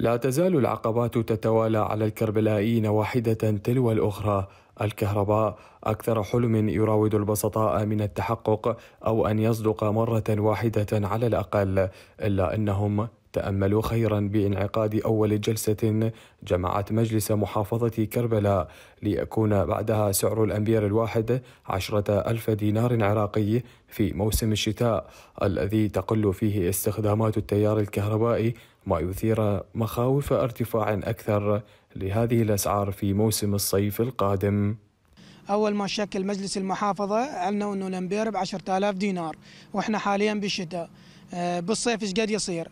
لا تزال العقبات تتوالى على الكربلائيين واحدة تلو الأخرى الكهرباء أكثر حلم يراود البسطاء من التحقق أو أن يصدق مرة واحدة على الأقل إلا أنهم تأملوا خيرا بانعقاد أول جلسة جمعت مجلس محافظة كربلاء ليكون بعدها سعر الأمبير الواحد عشرة ألف دينار عراقي في موسم الشتاء الذي تقل فيه استخدامات التيار الكهربائي ما يثير مخاوف ارتفاع أكثر لهذه الأسعار في موسم الصيف القادم اول ما شكل مجلس المحافظه عنا انه الامبير ب 10000 دينار واحنا حاليا بالشتاء آه، بالصيف ايش قد يصير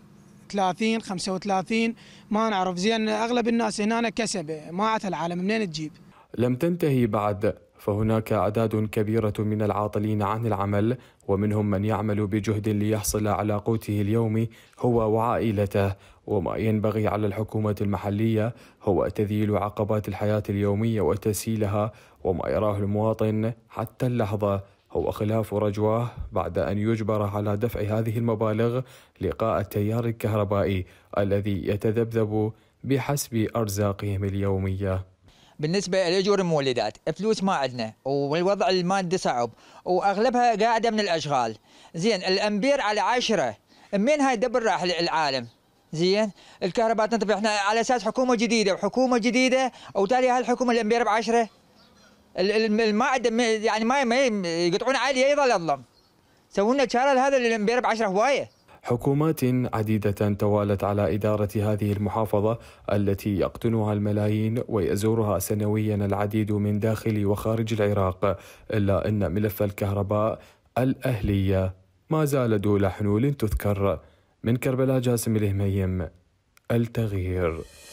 30 35 ما نعرف زين اغلب الناس هنا كسبه ما عاد العالم منين تجيب لم تنتهي بعد فهناك أعداد كبيرة من العاطلين عن العمل ومنهم من يعمل بجهد ليحصل على قوته اليومي هو وعائلته وما ينبغي على الحكومة المحلية هو تذييل عقبات الحياة اليومية وتسهيلها وما يراه المواطن حتى اللحظة هو خلاف رجواه بعد أن يجبر على دفع هذه المبالغ لقاء التيار الكهربائي الذي يتذبذب بحسب أرزاقهم اليومية بالنسبه لاجور المولدات فلوس ما عندنا والوضع المادي صعب واغلبها قاعده من الاشغال زين الامبير على عشرة منين هاي دبر راح العالم زين الكهرباء تنطفي احنا على اساس حكومه جديده وحكومه جديده وتالي هاي الحكومه الامبير بعشرة ما يعني ما يقطعون عاليه يظل اظلم سووا لنا هذا الامبير بعشرة هوايه حكومات عديدة توالت على إدارة هذه المحافظة التي يقطنها الملايين ويزورها سنويا العديد من داخل وخارج العراق إلا أن ملف الكهرباء الأهلية ما زال دون حلول تذكر من كربلاء جاسم الهميم التغيير